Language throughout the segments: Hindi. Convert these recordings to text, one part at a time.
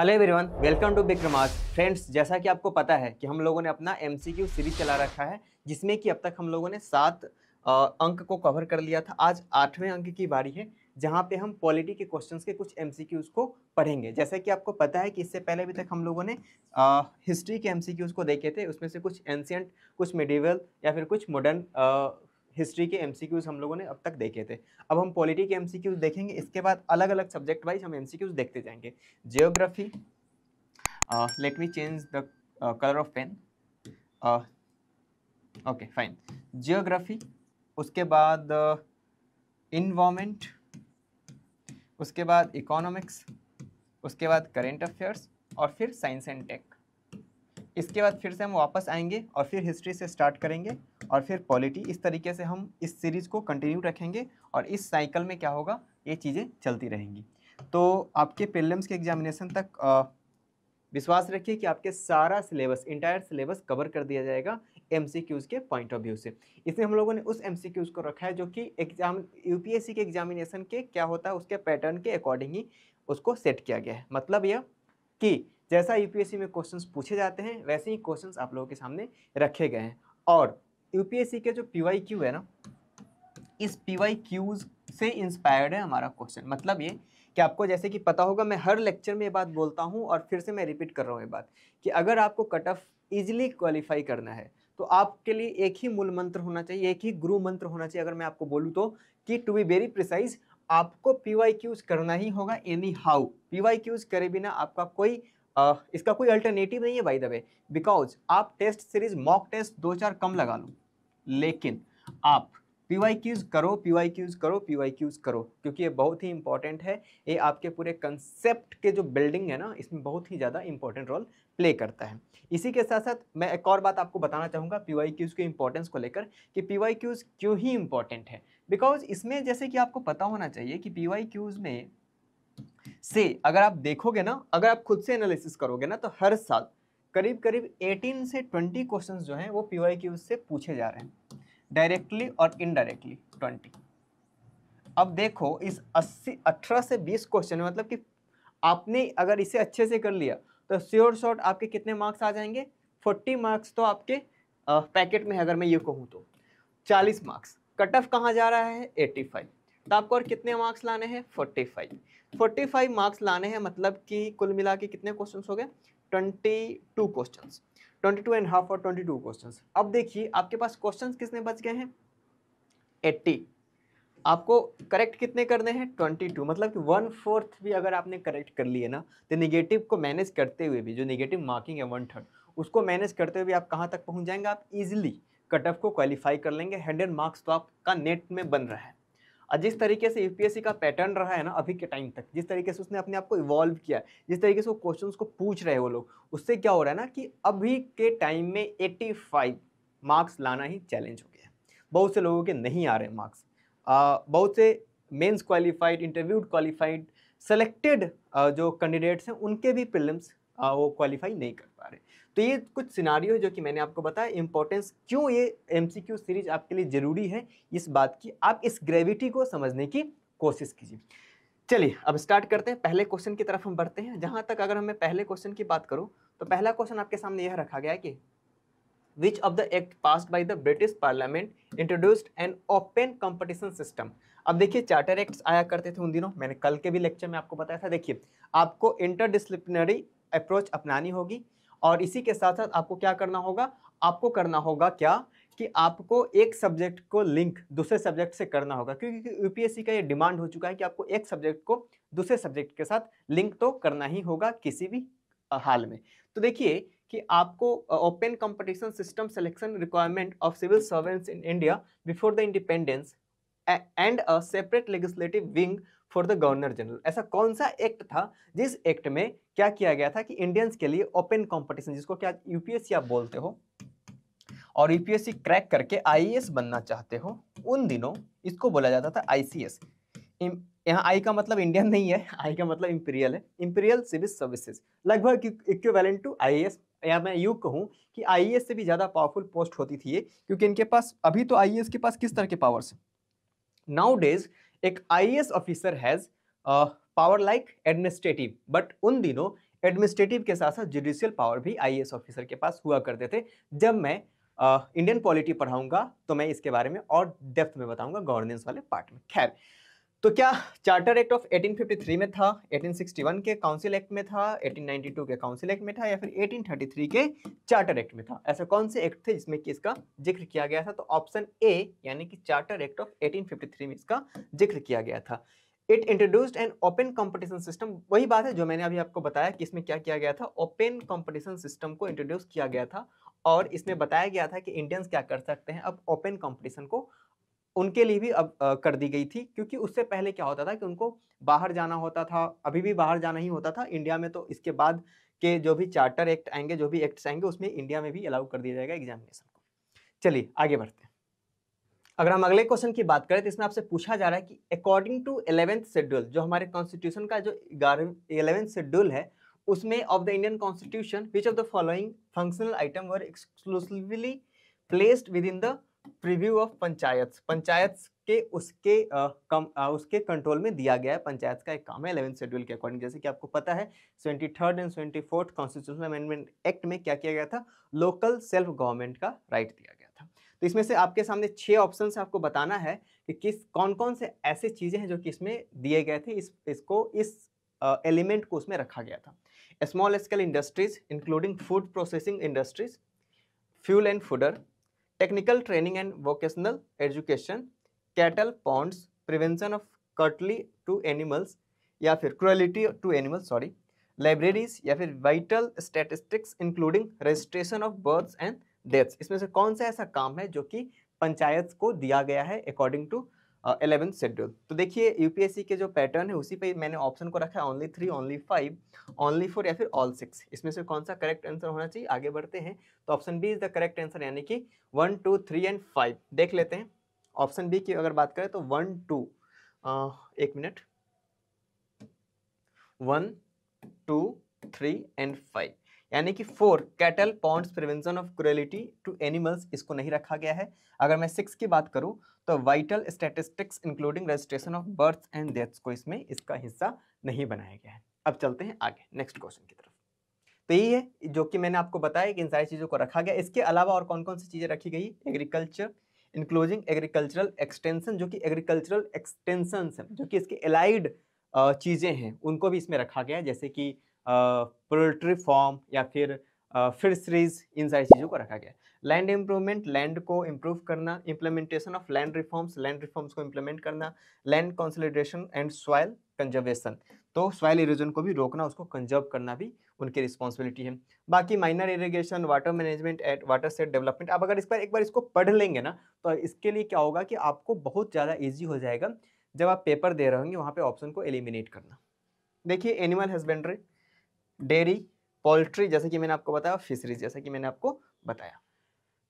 हेलो एवरीवन वेलकम टू बिक्रमास फ्रेंड्स जैसा कि आपको पता है कि हम लोगों ने अपना एम सीरीज चला रखा है जिसमें कि अब तक हम लोगों ने सात अंक को कवर कर लिया था आज आठवें अंक की बारी है जहां पे हम पॉलिटी के क्वेश्चंस के कुछ एम को पढ़ेंगे जैसा कि आपको पता है कि इससे पहले अभी तक हम लोगों ने आ, हिस्ट्री के एम को देखे थे उसमें से कुछ एंशियंट कुछ मिडिवल या फिर कुछ मॉडर्न हिस्ट्री के एम हम लोगों ने अब तक देखे थे अब हम पॉलिटी के एम देखेंगे इसके बाद अलग अलग सब्जेक्ट वाइज हम एम देखते जाएंगे geography let me change the colour of pen okay fine geography उसके बाद इन्वामेंट uh, उसके बाद इकोनॉमिक्स उसके बाद करेंट अफेयर्स और फिर साइंस एंड टेक इसके बाद फिर से हम वापस आएंगे और फिर हिस्ट्री से स्टार्ट करेंगे और फिर पॉलिटी इस तरीके से हम इस सीरीज़ को कंटिन्यू रखेंगे और इस साइकिल में क्या होगा ये चीज़ें चलती रहेंगी तो आपके प्रिलिम्स के एग्जामिनेशन तक आ, विश्वास रखिए कि आपके सारा सिलेबस इंटायर सिलेबस कवर कर दिया जाएगा एम के पॉइंट ऑफ व्यू से इसमें हम लोगों ने उस एम को रखा है जो कि एग्जाम यू के एग्जामिनेशन के क्या होता है उसके पैटर्न के अकॉर्डिंग ही उसको सेट किया गया है मतलब यह कि जैसा यूपीएससी में क्वेश्चंस पूछे जाते हैं वैसे ही क्वेश्चंस आप लोगों के सामने रखे गए हैं और यूपीएससी के जो पी है ना इस पी से इंस्पायर्ड है हमारा क्वेश्चन मतलब ये कि आपको जैसे कि पता होगा मैं हर लेक्चर में ये बात बोलता हूँ और फिर से मैं रिपीट कर रहा हूँ ये बात कि अगर आपको कट ऑफ ईजिली क्वालिफाई करना है तो आपके लिए एक ही मूल मंत्र होना चाहिए एक ही गुरु मंत्र होना चाहिए अगर मैं आपको बोलूँ तो कि टू बी वेरी प्रिसाइज आपको पी क्यूज करना ही होगा एनी हाउ पी क्यूज करे बिना आपका कोई इसका कोई अल्टरनेटिव नहीं है बाई द वे बिकॉज आप टेस्ट सीरीज मॉक टेस्ट दो चार कम लगा लो लेकिन आप पी वाई क्यूज़ करो पी वाई क्यूज़ करो पी वाई क्यूज़ करो क्योंकि ये बहुत ही इंपॉर्टेंट है ये आपके पूरे कंसेप्ट के जो बिल्डिंग है ना इसमें बहुत ही ज़्यादा इंपॉर्टेंट रोल प्ले करता है इसी के साथ साथ मैं एक और बात आपको बताना चाहूँगा पी वाई क्यूज़ के इंपॉर्टेंस को लेकर कि पी वाई क्यूज़ क्यों ही इंपॉर्टेंट है बिकॉज इसमें जैसे कि आपको पता होना चाहिए कि पी वाई क्यूज़ में से अगर आप देखोगे ना अगर आप खुद से एनालिसिस करोगे ना तो हर साल करीब करीब 18 से 20 क्वेश्चंस जो हैं वो पी वाई क्यूज से पूछे जा रहे हैं डायरेक्टली और इनडायरेक्टली 20 अब देखो इस 80 18 से 20 क्वेश्चन मतलब कि आपने अगर इसे अच्छे से कर लिया तो श्योर शॉर्ट आपके कितने मार्क्स आ जाएंगे 40 मार्क्स तो आपके पैकेट में अगर मैं ये कहूँ तो 40 मार्क्स कट ऑफ कहाँ जा रहा है 85 तो आपको और कितने मार्क्स लाने हैं forty five forty five marks लाने हैं मतलब कि कुल मिला के कितने क्वेश्चन हो गए twenty two question twenty two and half और ट्वेंटी टू क्वेश्चन अब देखिए आपके पास क्वेश्चन कितने बच गए हैं एट्टी आपको करेक्ट कितने करने हैं ट्वेंटी टू मतलब कि वन फोर्थ भी अगर आपने करेक्ट कर लिए ना तो निगेटिव को मैनेज करते हुए भी जो निगेटिव मार्किंग है वन थर्ड उसको मैनेज करते हुए आप कहाँ तक पहुँच जाएंगे आप इजिली कट ऑफ को क्वालिफाई कर लेंगे हंड्रेड मार्क्स तो आपका नेट में बन रहा है और जिस तरीके से यूपीएससी का पैटर्न रहा है ना अभी के टाइम तक जिस तरीके से उसने अपने आप को इवॉल्व किया जिस तरीके से वो क्वेश्चन को पूछ रहे हैं वो लोग उससे क्या हो रहा है ना कि अभी के टाइम में एट्टी मार्क्स लाना ही चैलेंज हो गया है बहुत से लोगों के नहीं आ रहे मार्क्स बहुत से mains qualified interviewed qualified selected जो कैंडिडेट्स हैं उनके भी प्रिलिम्स वो क्वालिफाई नहीं कर पा रहे तो ये कुछ सिनारियो है जो कि मैंने आपको बताया इंपॉर्टेंस क्यों ये एम सीरीज आपके लिए ज़रूरी है इस बात की आप इस ग्रेविटी को समझने की कोशिश कीजिए चलिए अब स्टार्ट करते हैं पहले क्वेश्चन की तरफ हम बढ़ते हैं जहाँ तक अगर हमें पहले क्वेश्चन की बात करूँ तो पहला क्वेश्चन आपके सामने यह रखा गया है कि which of the act pass by the British parliament introduced an open competition system अब देखिए चार्टर एक्ट्स आया करते थे उन दिनों मैंने कल के भी लेक्चर में आपको बताया था देखिए आपको इंटर डिसिप्लिनरी अप्रोच अपनानी होगी और इसी के साथ साथ आपको क्या करना होगा आपको करना होगा क्या कि आपको एक सब्जेक्ट को लिंक दूसरे सब्जेक्ट से करना होगा क्योंकि यूपीएससी का ये डिमांड हो चुका है कि आपको एक सब्जेक्ट को दूसरे सब्जेक्ट के साथ लिंक तो करना ही होगा किसी भी हाल में तो देखिए कि आपको open competition system selection requirement of civil servants in India before the independence and a separate legislative wing for the governor general ऐसा कौन सा एक्ट था जिस एक्ट में क्या किया गया था कि इंडियंस के लिए ओपन कॉम्पिटिशन जिसको क्या यूपीएससी आप बोलते हो और यूपीएससी क्रैक करके आईएएस बनना चाहते हो उन दिनों इसको बोला जाता था आईसीएस यहाँ आई का मतलब इंडियन नहीं है आई का मतलब इंपीरियल है इंपीरियल सिविल सर्विसेज लगभग इक्विवेलेंट टू आईएएस या मैं यू कहूँ कि आईएएस से भी ज़्यादा पावरफुल पोस्ट होती थी ये क्योंकि इनके पास अभी तो आईएएस के पास किस तरह के पावर्स नाउ डेज एक IAS officer has power like administrative but उन दिनों एडमिनिस्ट्रेटिव के साथ साथ जुडिशियल पावर भी आईएएस ऑफिसर के पास हुआ करते थे जब मैं इंडियन uh, पॉलिटी पढ़ाऊंगा तो मैं इसके बारे में और डेप्थ में बताऊंगा गवर्नेंस वाले पार्ट में खैर तो क्या चार्टर एक्ट ऑफ 1853 में था 1861 के काउंसिल एक्ट में था 1892 के काउंसिल एक्ट में था या फिर 1833 के चार्टर एक्ट में था ऐसे कौन से एक्ट थे जिसमें कि इसका जिक्र किया गया था तो ऑप्शन ए यानी कि चार्टर एक्ट ऑफ 1853 में इसका जिक्र किया गया था it introduced an open competition system वही बात है जो मैंने अभी आपको बताया कि इसमें क्या किया गया था ओपन कॉम्पिटिशन सिस्टम को इंट्रोड्यूस किया गया था और इसमें बताया गया था कि इंडियंस क्या कर सकते हैं अब ओपन कॉम्पिटिशन को उनके लिए भी अब कर दी गई थी क्योंकि उससे पहले क्या होता था कि उनको बाहर जाना होता था अभी भी बाहर जाना ही होता था इंडिया में तो इसके बाद के जो भी चार्टर एक्ट आएंगे जो भी एक्ट्स आएंगे उसमें इंडिया में भी अलाउ कर दिया जाएगा एग्जामिनेशन को चलिए आगे बढ़ते हैं अगर हम अगले क्वेश्चन की बात करें तो इसमें आपसे पूछा जा रहा है कि अकॉर्डिंग टू एलेवेंथ शेड्यूल जो हमारे कॉन्स्टिट्यूशन का जो इलेवेंथ शेड्यूल है उसमें of the Indian constitution which of the following functional item were exclusively placed within the preview of panchayat panchayat के उसके आ, कम आ, उसके कंट्रोल में दिया गया है पंचायत का एक काम है इलेवेंथ शेड्यूल के अकॉर्डिंग जैसे कि आपको पता है twenty third and twenty fourth constitutional amendment act में क्या किया गया था लोकल सेल्फ गवर्नमेंट का राइट दिया गया था तो इसमें से आपके सामने छः ऑप्शन आपको बताना है कि किस कौन कौन से ऐसे चीज़ें हैं जो कि इसमें दिए गए थे इस इसको इस एलिमेंट को उसमें रखा गया था small scale industries including food processing industries fuel and fodder technical training and vocational education cattle pounds prevention of cruelty to animals या फिर cruelty to animals sorry libraries या फिर vital statistics including registration of births and deaths इसमें से कौन सा ऐसा काम है जो कि पंचायत को दिया गया है अकॉर्डिंग टू एलेवेंथ शेड्यूल तो देखिए यूपीएससी के जो पैटर्न है उसी पे मैंने ऑप्शन को रखा है only three only five only four या फिर ऑल सिक्स इसमें से कौन सा करेक्ट आंसर होना चाहिए आगे बढ़ते हैं तो option B is the correct answer यानी कि one two three and five देख लेते हैं ऑप्शन बी की अगर बात करें तो वन टू एक minute one two three and five यानी कि four cattle pounds prevention of cruelty to animals इसको नहीं रखा गया है अगर मैं सिक्स की बात करूँ तो vital statistics including registration of birth and deaths को इसमें इसका हिस्सा नहीं बनाया गया है अब चलते हैं आगे नेक्स्ट क्वेश्चन की तरफ तो यही है जो कि मैंने आपको बताया कि इन सारी चीज़ों को रखा गया इसके अलावा और कौन कौन सी चीज़ें रखी गई एग्रीकल्चर इंक्लूजिंग एग्रीकल्चरल एक्सटेंशन जो कि एग्रीकल्चरल एक्सटेंशन जो कि इसके एलाइड चीज़ें हैं उनको भी इसमें रखा गया जैसे कि पोल्ट्री फॉर्म या फिर फिशरीज इन सारी चीज़ों को रखा गया लैंड इम्प्रूवमेंट लैंड को इम्प्रूव करना implementation of land reforms land reforms को इम्प्लीमेंट करना land consolidation and soil conservation तो सॉइल इरोजन को भी रोकना उसको कंजर्व करना भी उनकी रिस्पॉन्सिबिलिटी है बाकी minor irrigation water management at watershed development आप अगर इस पर एक बार इसको पढ़ लेंगे ना तो इसके लिए क्या होगा कि आपको बहुत ज़्यादा ईजी हो जाएगा जब आप पेपर दे रहे होंगे वहाँ पर ऑप्शन को एलिमिनेट करना देखिए एनिमल हस्बेंड्री डेयरी पोल्ट्री जैसे कि मैंने आपको बताया फिशरीज जैसे कि मैंने आपको बताया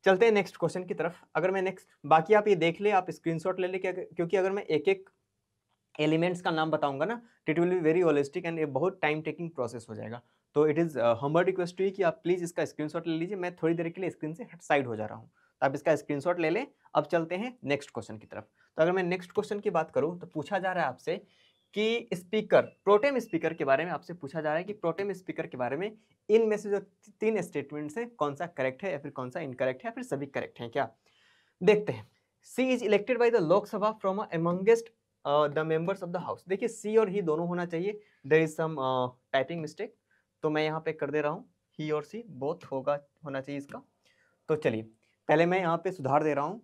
चलते हैं नेक्स्ट क्वेश्चन की तरफ अगर मैं नेक्स्ट बाकी आप ये देख ले आप स्क्रीनशॉट ले ले क्योंकि अगर मैं एक एक एलिमेंट्स का नाम बताऊंगा ना it will be very holistic and ये बहुत टाइम टेकिंग प्रोसेस हो जाएगा तो इट इज़ हमर रिक्वेस्ट हुई कि आप प्लीज़ इसका स्क्रीनशॉट ले लीजिए मैं थोड़ी देर के लिए स्क्रीन से साइड हो जा रहा हूँ तो आप इसका स्क्रीनशॉट ले लें अब चलते हैं नेक्स्ट क्वेश्चन की तरफ तो अगर मैं नेक्स्ट क्वेश्चन की बात करूँ तो पूछा जा रहा है आपसे कि स्पीकर प्रोटेम स्पीकर के बारे में आपसे पूछा जा रहा है कि प्रोटेम स्पीकर के बारे में इनमें से जो तीन स्टेटमेंट्स हैं कौन सा करेक्ट है या फिर कौन सा इनकरेक्ट है या फिर सभी करेक्ट हैं क्या देखते हैं C is elected by the Lok Sabha from amongst the members of the house देखिए सी और ही दोनों होना चाहिए there is some typing mistake तो मैं यहाँ पे कर दे रहा हूँ ही और सी बोथ होगा होना चाहिए इसका तो चलिए पहले मैं यहाँ पे सुधार दे रहा हूँ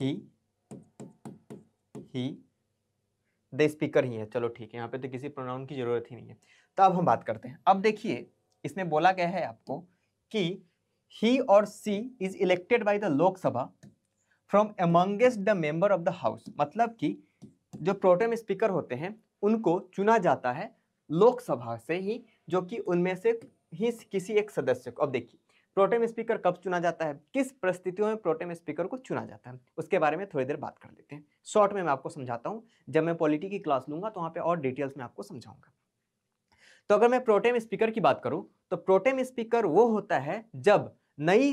ही ही द स्पीकर ही है चलो ठीक है यहाँ पे तो किसी प्रोनाउन की जरूरत ही नहीं है तो अब हम बात करते हैं अब देखिए इसमें बोला गया है आपको कि ही और C is elected by the Lok Sabha from amongst the member of the house मतलब कि जो प्रोटेम स्पीकर होते हैं उनको चुना जाता है लोकसभा से ही जो कि उनमें से ही किसी एक सदस्य को अब देखिए प्रोटेम स्पीकर कब चुना जाता है किस परिस्थितियों में प्रोटेम स्पीकर को चुना जाता है उसके बारे में थोड़ी देर बात कर लेते हैं शॉर्ट में मैं आपको समझाता हूँ जब मैं पॉलिटी की क्लास लूंगा तो वहाँ पे और डिटेल्स में आपको समझाऊंगा तो अगर मैं प्रोटेम स्पीकर की बात करूँ तो प्रोटेम स्पीकर वो होता है जब नई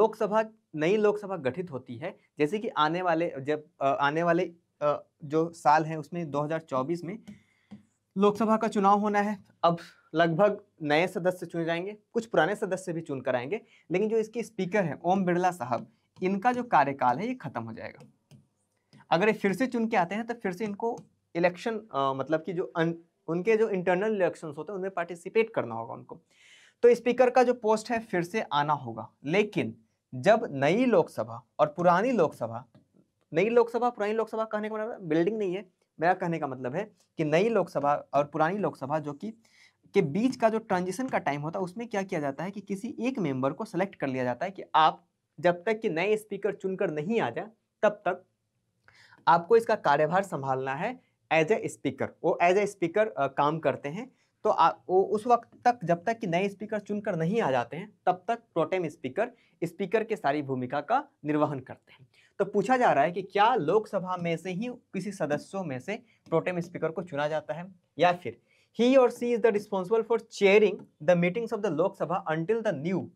लोकसभा नई लोकसभा गठित होती है जैसे कि आने वाले जब आने वाले जो साल है उसमें दो में लोकसभा का चुनाव होना है अब लगभग नए सदस्य चुने जाएंगे कुछ पुराने सदस्य भी चुन कर आएंगे लेकिन जो इसके स्पीकर हैं ओम बिरला साहब इनका जो कार्यकाल है ये खत्म हो जाएगा अगर ये फिर से चुन के आते हैं तो फिर से इनको इलेक्शन मतलब कि जो अन, उनके जो इंटरनल इलेक्शन होते हैं उनमें पार्टिसिपेट करना होगा उनको तो स्पीकर का जो पोस्ट है फिर से आना होगा लेकिन जब नई लोकसभा और पुरानी लोकसभा नई लोकसभा पुरानी लोकसभा कहने का मतलब बिल्डिंग नहीं है मेरा कहने का मतलब है कि नई लोकसभा और पुरानी लोकसभा जो कि के बीच का जो ट्रांजिशन का टाइम होता है उसमें क्या किया जाता है कि किसी एक मेंबर को सेलेक्ट कर लिया जाता है कि आप जब तक कि नए स्पीकर चुनकर नहीं आ जाए तब तक आपको इसका कार्यभार संभालना है एज ए स्पीकर वो एज ए स्पीकर काम करते हैं तो आ, वो उस वक्त तक जब तक कि नए स्पीकर चुनकर नहीं आ जाते हैं तब तक प्रोटेम स्पीकर स्पीकर के सारी भूमिका का निर्वहन करते हैं तो पूछा जा रहा है कि क्या लोकसभा में से ही किसी सदस्यों में से प्रोटेम स्पीकर को चुना जाता है या फिर ही और C is the responsible for chairing the meetings of the Lok Sabha until the new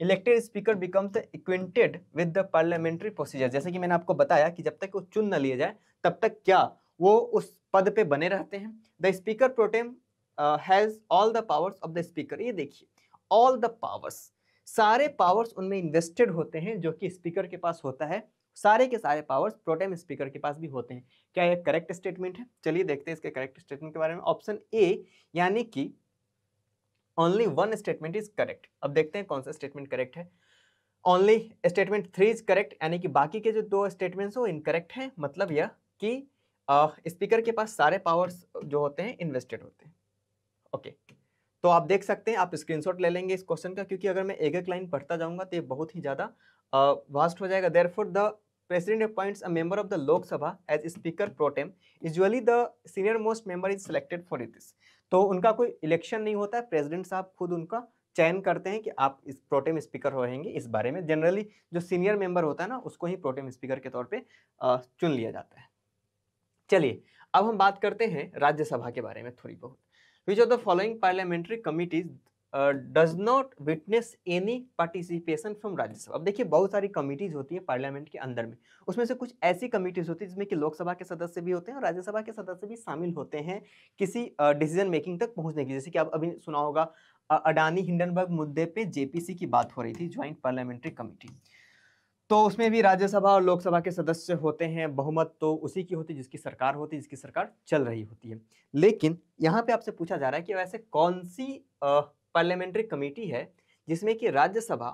elected speaker becomes acquainted with the parliamentary procedure जैसे कि मैंने आपको बताया कि जब तक वो चुन न लिए जाए तब तक क्या वो उस पद पे बने रहते हैं the speaker pro tem has all the powers of the speaker ये देखिए ऑल द पावर्स सारे पावर्स उनमें इन्वेस्टेड होते हैं जो कि स्पीकर के पास होता है सारे के सारे पावर्स प्रोटेम स्पीकर के पास भी होते हैं क्या यह करेक्ट स्टेटमेंट है चलिए देखते हैं इसके करेक्ट स्टेटमेंट के बारे में ऑप्शन ए यानी कि only one statement is correct अब देखते हैं कौन सा स्टेटमेंट करेक्ट है only statement three is correct यानी कि बाकी के जो दो स्टेटमेंट्स वो इनकरेक्ट हैं मतलब यह कि स्पीकर के पास सारे पावर्स जो होते हैं इन्वेस्टेड होते हैं ओके तो आप देख सकते हैं आप स्क्रीनशॉट ले लेंगे इस क्वेश्चन का क्योंकि अगर मैं एक एक लाइन पढ़ता जाऊंगा तो ये बहुत ही ज़्यादा वास्ट हो जाएगा there the President appoints a member of the Lok Sabha as Speaker pro tem. Usually the senior most member is selected for this. तो उनका कोई इलेक्शन नहीं होता है प्रेसिडेंट साहब खुद उनका चयन करते हैं कि आप इस प्रोटेम स्पीकर रहेंगे इस बारे में जनरली जो सीनियर मेंबर होता है ना उसको ही प्रोटेम स्पीकर के तौर पे चुन लिया जाता है चलिए अब हम बात करते हैं राज्यसभा के बारे में थोड़ी बहुत which of the following parliamentary committees does not witness any participation from Rajya Sabha अब देखिए बहुत सारी कमिटीज होती है पार्लियामेंट के अंदर में उसमें से कुछ ऐसी कमिटीज होती है जिसमें कि लोकसभा के सदस्य भी होते हैं और राज्यसभा के सदस्य भी शामिल होते हैं किसी डिसीजन मेकिंग तक पहुंचने की जैसे कि आप अभी सुना होगा अडानी हिंडनबर्ग मुद्दे पे जेपीसी की बात हो रही थी ज्वाइंट पार्लियामेंट्री कमेटी तो उसमें भी राज्यसभा और लोकसभा के सदस्य होते हैं बहुमत तो उसी की होती है जिसकी सरकार होती है जिसकी सरकार चल रही होती है लेकिन यहाँ पे आपसे पूछा जा रहा है कि वैसे कौन सी पार्लियामेंट्री कमेटी है जिसमें कि राज्यसभा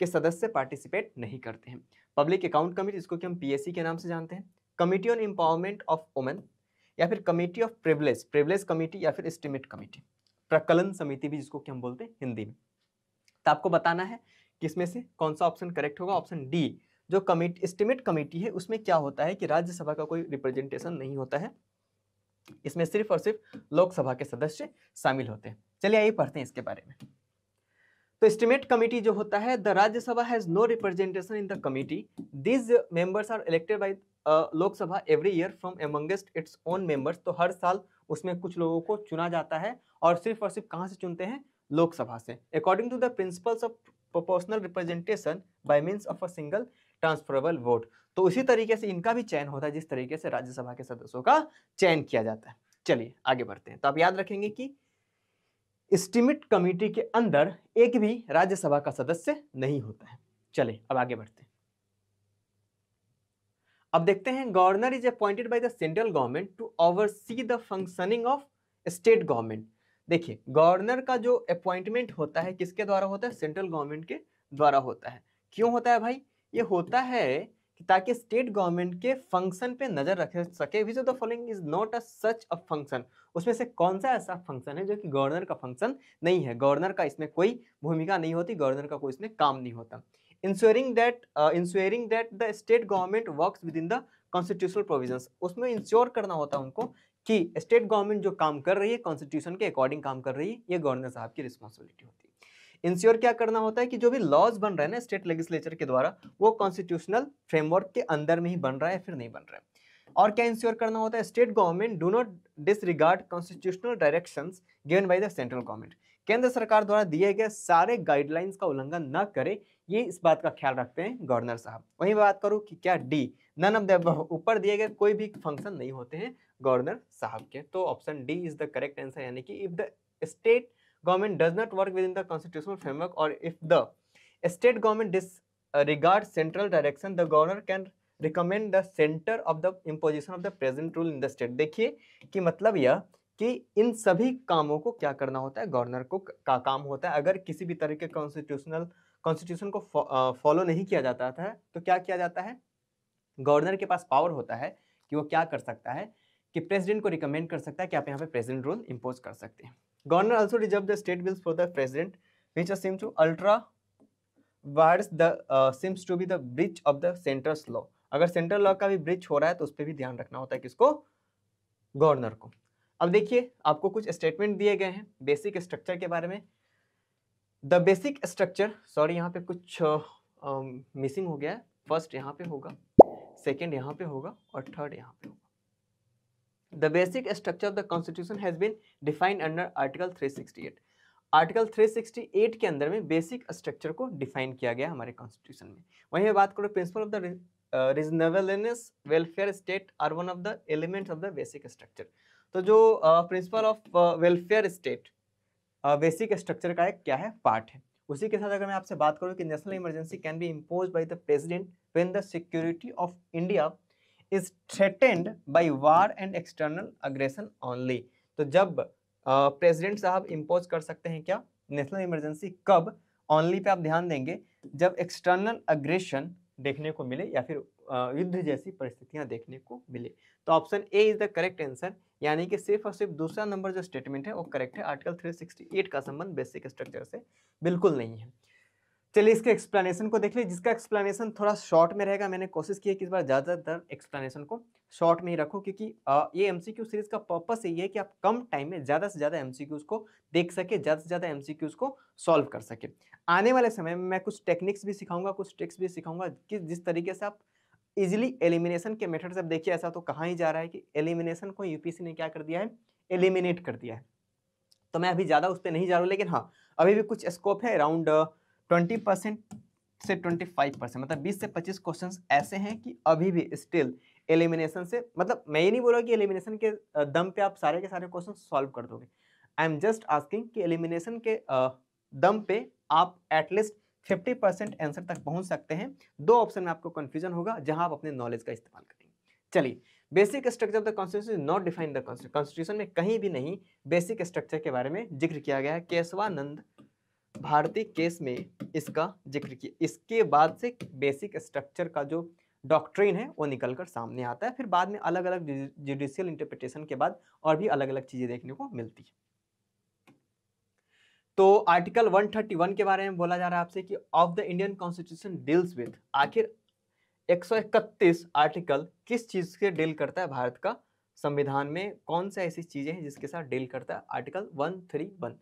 के सदस्य पार्टिसिपेट नहीं करते हैं पब्लिक अकाउंट कमेटी जिसको कि हम पीएससी के नाम से जानते हैं committee on empowerment of women या फिर committee of privilege privilege committee या फिर एस्टिमेट कमेटी प्रकलन समिति भी जिसको कि हम बोलते हैं हिंदी में तो आपको बताना है कि इसमें से कौन सा ऑप्शन करेक्ट होगा ऑप्शन डी जो कमेटी एस्टिमेट कमेटी है उसमें क्या होता है कि राज्यसभा का कोई रिप्रेजेंटेशन नहीं होता है इसमें सिर्फ और सिर्फ लोकसभा के सदस्य शामिल होते हैं चलिए आइए पढ़ते हैं इसके बारे में तो एस्टिमेट कमेटी जो होता है the Rajya Sabha has no representation in the committee this members are elected by Lok Sabha every year from amongst its own members तो हर साल उसमें कुछ लोगों को चुना जाता है और सिर्फ और सिर्फ कहाँ से चुनते हैं लोकसभा से according to the principles of proportional representation by means of a single transferable vote तो उसी तरीके से इनका भी चयन होता है जिस तरीके से राज्यसभा के सदस्यों का चयन किया जाता है चलिए आगे बढ़ते हैं तो आप याद रखेंगे कि स्टीमिट कमेटी के अंदर एक भी राज्यसभा का सदस्य नहीं होता है चले अब आगे बढ़ते हैं अब देखते हैं governor is appointed by the central government to oversee the functioning of state government देखिए गवर्नर का जो अपॉइंटमेंट होता है किसके द्वारा होता है सेंट्रल गवर्नमेंट के द्वारा होता है क्यों होता है भाई ये होता है ताकि स्टेट गवर्नमेंट के फंक्शन पे नज़र रख सके which of the following is not a such a function उसमें से कौन सा ऐसा फंक्शन है जो कि गवर्नर का फंक्शन नहीं है गवर्नर का इसमें कोई भूमिका नहीं होती गवर्नर का कोई इसमें काम नहीं होता ensuring that ensuring that the state government work within the constitutional provision उसमें इंश्योर करना होता है उनको कि स्टेट गवर्नमेंट जो काम कर रही है कॉन्स्टिट्यूशन के अकॉर्डिंग काम कर रही है ये गवर्नर साहब की रिस्पॉन्सिबिलिटी होती है इंश्योर क्या करना होता है कि जो भी लॉज बन रहे हैं ना स्टेट लेजिस्लेचर के द्वारा वो कॉन्स्टिट्यूशनल फ्रेमवर्क के अंदर में ही बन रहा है फिर नहीं बन रहा है और क्या इंश्योर करना होता है state government do not disregard constitutional direction given by the central government केंद्र सरकार द्वारा दिए गए सारे गाइडलाइंस का उल्लंघन न करे ये इस बात का ख्याल रखते हैं गवर्नर साहब वहीं बात करूँ कि क्या डी नन ऑफ द ऊपर दिए गए कोई भी फंक्शन नहीं होते हैं गवर्नर साहब के तो option D is the correct answer यानी कि if the state government does not work within the constitutional framework or if the state government disregards central direction the governor can recommend the centre of the imposition of the president rule in the state देखिए कि मतलब यह कि इन सभी कामों को क्या करना होता है गवर्नर को का काम होता है अगर किसी भी तरह के कॉन्स्टिट्यूशनल कॉन्स्टिट्यूशन को फॉलो नहीं किया जाता था तो क्या किया जाता है गवर्नर के पास पावर होता है कि वो क्या कर सकता है कि प्रेसिडेंट को रिकमेंड कर सकता है कि आप यहाँ पे प्रेसिडेंट रूल इम्पोज कर सकते हैं Governor also reserved the state bills for the president, which seems to ultra words the uh, seems to be the breach of the center's अगर सेंट्रल लॉ का भी ब्रिज हो रहा है तो उस पर भी ध्यान रखना होता है किसको गवर्नर को अब देखिए आपको कुछ स्टेटमेंट दिए गए हैं बेसिक स्ट्रक्चर के बारे में द बेसिक स्ट्रक्चर सॉरी यहाँ पे कुछ मिसिंग um, uh, हो गया है फर्स्ट यहाँ पे होगा सेकेंड यहाँ पे होगा और थर्ड यहाँ पे होगा The basic structure of the constitution has been defined under Article 368. Article 368 के अंदर में बेसिक स्ट्रक्चर को डिफाइन किया गया हमारे कॉन्स्टिट्यूशन में वहीं मैं बात करूँ principle of the reasonableness welfare state are one of the elements of the basic structure तो जो principle of welfare state basic structure का एक क्या है पार्ट है उसी के साथ अगर मैं आपसे बात करूँ कि national emergency can be impose by the president when the security of India is threatened by war and external aggression only तो जब प्रेसिडेंट साहब इम्पोज कर सकते हैं क्या नेशनल इमरजेंसी कब ओनली पे आप ध्यान देंगे जब एक्सटर्नल अग्रेशन देखने को मिले या फिर युद्ध जैसी परिस्थितियां देखने को मिले तो option A is the correct answer यानी कि सिर्फ और सिर्फ दूसरा नंबर जो स्टेटमेंट है वो करेक्ट है आर्टिकल 368 का संबंध बेसिक स्ट्रक्चर से बिल्कुल नहीं है चलिए इसके एक्सप्लेनेशन को देख लीजिए जिसका एक्सप्लेनेशन थोड़ा शॉर्ट में रहेगा मैंने कोशिश की है कि इस बार ज़्यादातर एक्सप्लेनेशन को शॉर्ट में ही रखो क्योंकि ये एम सीरीज का पर्पस यही है कि आप कम टाइम में ज़्यादा से ज़्यादा एम को देख सके ज़्यादा से ज़्यादा एम को सॉल्व कर सके आने वाले समय में मैं कुछ टेक्निक्स भी सिखाऊंगा कुछ ट्रिक्स भी सिखाऊंगा कि जिस तरीके से आप इजिली एलिमिनेशन के मेथड से आप देखिए ऐसा तो कहाँ ही जा रहा है कि एलिमिनेशन को यू ने क्या कर दिया है एलिमिनेट कर दिया है तो मैं अभी ज़्यादा उस पर नहीं जा रहा हूँ लेकिन हाँ अभी भी कुछ स्कोप है अराउंड ट्वेंटी परसेंट से ट्वेंटी फाइव परसेंट मतलब बीस से पच्चीस क्वेश्चन ऐसे हैं कि अभी भी स्टिल एलिमिनेशन से मतलब मैं ये नहीं बोल रहा कि एलिमिनेशन के दम पे आप सारे के सारे क्वेश्चन सॉल्व कर दोगे आई एम जस्ट आस्किंग कि एलिमिनेशन के दम पे आप एटलीस्ट फिफ्टी परसेंट आंसर तक पहुंच सकते हैं दो ऑप्शन में आपको कन्फ्यूजन होगा जहां आप अपने नॉलेज का इस्तेमाल करेंगे चलिए basic structure of the constitution not define the constitution में कहीं भी नहीं बेसिक स्ट्रक्चर के बारे में जिक्र किया गया है केशवानंद भारतीय केस में इसका जिक्र किया इसके बाद से बेसिक स्ट्रक्चर का जो डॉक्ट्रिन है वो निकल कर सामने आता है फिर बाद में अलग अलग जुडिशियल इंटरप्रिटेशन के बाद और भी अलग अलग चीज़ें देखने को मिलती है तो आर्टिकल 131 के बारे में बोला जा रहा है आपसे कि of the Indian constitution deals with आखिर 131 आर्टिकल किस चीज़ से डील करता है भारत का संविधान में कौन सा ऐसी चीज़ें हैं जिसके साथ डील करता है article 131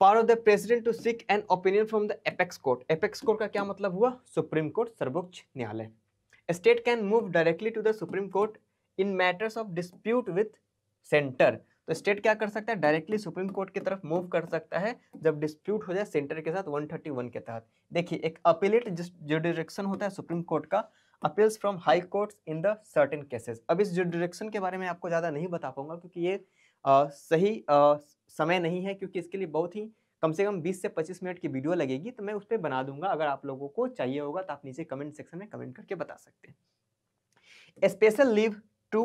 power of the president to seek an opinion from the apex court apex court का क्या मतलब हुआ सुप्रीम कोर्ट सर्वोच्च न्यायालय state can move directly to the supreme court in matters of dispute with centre तो स्टेट क्या कर सकता है डायरेक्टली सुप्रीम कोर्ट की तरफ मूव कर सकता है जब डिस्प्यूट हो जाए सेंटर के साथ 131 के तहत देखिए एक अपीलेट जुडिरेक्शन होता है सुप्रीम कोर्ट का appeals from high courts in the certain cases अब इस जुडिरेक्शन के बारे में आपको ज़्यादा नहीं बता पाऊंगा क्योंकि ये आ, सही आ, समय नहीं है क्योंकि इसके लिए बहुत ही कम से कम 20 से 25 मिनट की वीडियो लगेगी तो मैं उस पर बना दूंगा अगर आप लोगों को चाहिए होगा तो आप नीचे कमेंट सेक्शन में कमेंट करके बता सकते हैं special leave to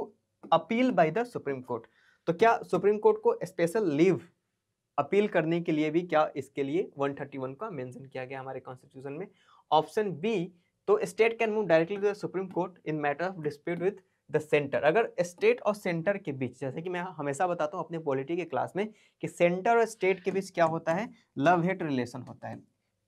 appeal by the supreme court तो क्या सुप्रीम कोर्ट को स्पेशल लीव अपील करने के लिए भी क्या इसके लिए 131 का मैंशन किया गया हमारे कॉन्स्टिट्यूशन में ऑप्शन बी तो state can move directly to the supreme court in matter of dispute with the centre अगर स्टेट और सेंटर के बीच जैसे कि मैं हमेशा बताता हूँ अपने पॉलिटी के क्लास में कि सेंटर और स्टेट के बीच क्या होता है लव हेट रिलेशन होता है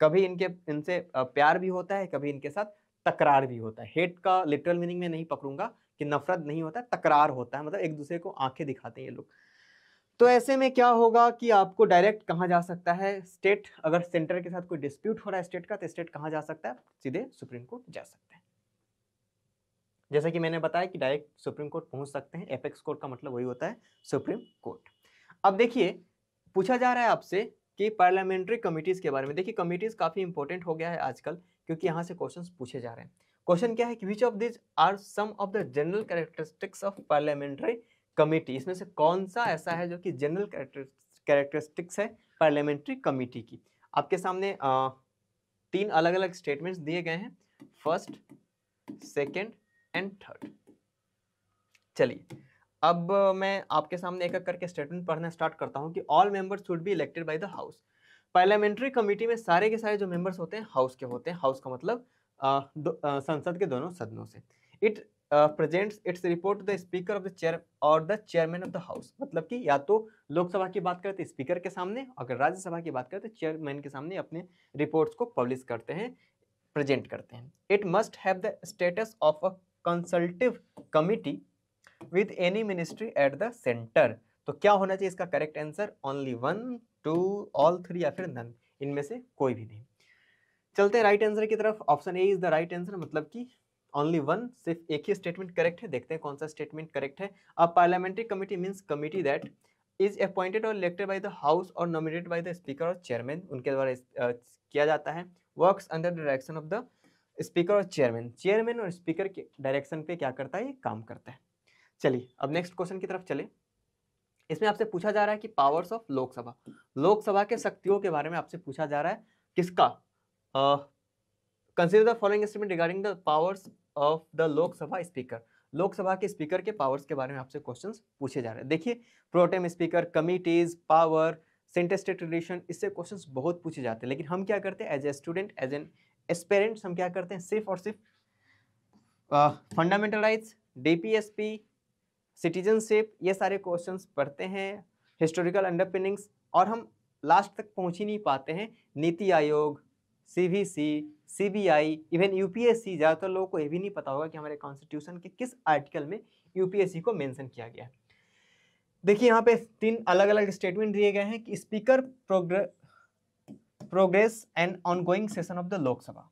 कभी इनके इनसे प्यार भी होता है कभी इनके साथ तकरार भी होता है हेट का लिटरल मीनिंग में नहीं पकड़ूंगा कि नफरत नहीं होता तकरार होता है मतलब एक दूसरे को आंखें दिखाते हैं ये लोग तो ऐसे में क्या होगा कि आपको डायरेक्ट कहाँ जा सकता है स्टेट अगर सेंटर के साथ कोई डिस्प्यूट हो रहा है स्टेट का तो स्टेट कहाँ जा सकता है सीधे सुप्रीम कोर्ट जा सकता है जैसे कि मैंने बताया कि डायरेक्ट सुप्रीम कोर्ट पहुंच सकते हैं एपेक्स कोर्ट का मतलब वही होता है सुप्रीम कोर्ट अब देखिए पूछा जा रहा है आपसे कि पार्लियामेंट्री कमिटीज़ के बारे में देखिए कमिटीज़ काफ़ी इंपॉर्टेंट हो गया है आजकल क्योंकि यहाँ से क्वेश्चन पूछे जा रहे हैं क्वेश्चन क्या है कि which of these are some of the general characteristics of parliamentary committee इसमें से कौन सा ऐसा है जो कि जनरल कैरेक्टरिस्टिक्स है पार्लियामेंट्री कमेटी की आपके सामने आ, तीन अलग अलग स्टेटमेंट्स दिए गए हैं फर्स्ट सेकंड एंड थर्ड चलिए अब मैं आपके सामने एक एक करके स्टेटमेंट पढ़ना स्टार्ट करता हूँ कि all members should be elected by the house parliamentary committee में सारे के सारे जो मेंबर्स होते हैं हाउस के होते हैं हाउस का मतलब आ, आ, संसद के दोनों सदनों से it presents its report to the speaker of the chair और the chairman of the house मतलब कि या तो लोकसभा की बात करें तो स्पीकर के सामने अगर राज्यसभा की बात करें तो चेयरमैन के सामने अपने रिपोर्ट्स को पब्लिश करते हैं प्रेजेंट करते हैं it must have the status of a consultative committee with any ministry at the centre तो क्या होना चाहिए इसका correct answer only one two all three या फिर नन इनमें से कोई भी नहीं चलते हैं राइट आंसर की तरफ option A is the right answer मतलब कि ओनली वन सिर्फ एक ही स्टेटमेंट करेक्ट है देखते हैं कौन सा स्टेटमेंट करेक्ट है a parliamentary committee means committee that is appointed और इलेक्टेड बाई द हाउस और नॉमिनेटेड बाई द स्पीकर और चेयरमैन उनके द्वारा किया जाता है work under direction of the speaker और चेयरमैन चेयरमैन और स्पीकर के डायरेक्शन पे क्या करता है ये काम करता है चलिए अब नेक्स्ट क्वेश्चन की तरफ चले इसमें आपसे पूछा जा रहा है कि पावर्स ऑफ लोकसभा लोकसभा के शक्तियों के बारे में आपसे पूछा जा रहा है किसका consider the following statement regarding the powers of the Lok Sabha speaker Lok Sabha के स्पीकर के पावर्स के बारे में आपसे क्वेश्चंस पूछे जा रहे हैं देखिए pro tem speaker committees power centre state relation इससे क्वेश्चंस बहुत पूछे जाते हैं लेकिन हम क्या करते हैं as a student as an aspirants हम क्या करते हैं सिर्फ और सिर्फ फंडामेंटल राइट्स डीपीएसपी सिटीजनशिप ये सारे क्वेश्चन पढ़ते हैं हिस्टोरिकल अंडरपिनिंग्स और हम लास्ट तक पहुँच ही नहीं पाते हैं नीति आयोग सी बी आई इवन सी ज़्यादातर लोगों को ये भी नहीं पता होगा कि हमारे कॉन्स्टिट्यूशन के किस आर्टिकल में सी को मैंसन किया गया है देखिए यहाँ पे तीन अलग अलग स्टेटमेंट दिए गए हैं कि speaker progress and ongoing session of the Lok Sabha.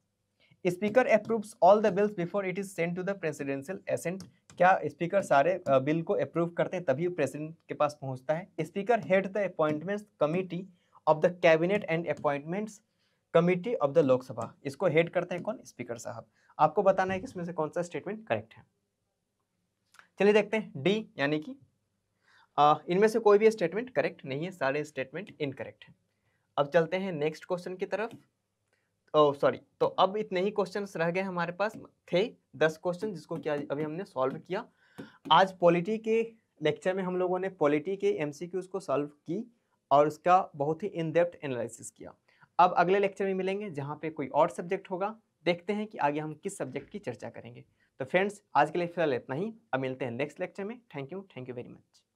Speaker approves all the bills before it is send to the presidential assent क्या स्पीकर सारे बिल को अप्रूव करते हैं तभी प्रेसिडेंट के पास पहुंचता है speaker head the appointments committee of the cabinet and appointments committee of the Lok Sabha इसको हेड करते हैं कौन स्पीकर साहब आपको बताना है कि इसमें से कौन सा स्टेटमेंट करेक्ट है चलिए देखते हैं डी यानी कि इनमें से कोई भी स्टेटमेंट करेक्ट नहीं है सारे स्टेटमेंट इनकरेक्ट है अब चलते हैं नेक्स्ट क्वेश्चन की तरफ ओ oh, सॉरी तो अब इतने ही क्वेश्चन रह गए हमारे पास थे दस क्वेश्चन जिसको क्या अभी हमने सॉल्व किया आज पॉलिटी के लेक्चर में हम लोगों ने पॉलिटी के एमसीक्यूज को सॉल्व की और उसका बहुत ही इन डेप्थ एनालिसिस किया अब अगले लेक्चर में मिलेंगे जहाँ पे कोई और सब्जेक्ट होगा देखते हैं कि आगे हम किस सब्जेक्ट की चर्चा करेंगे तो फ्रेंड्स आज के लिए फिलहाल इतना ही अब मिलते हैं नेक्स्ट लेक्चर में thank you thank you very much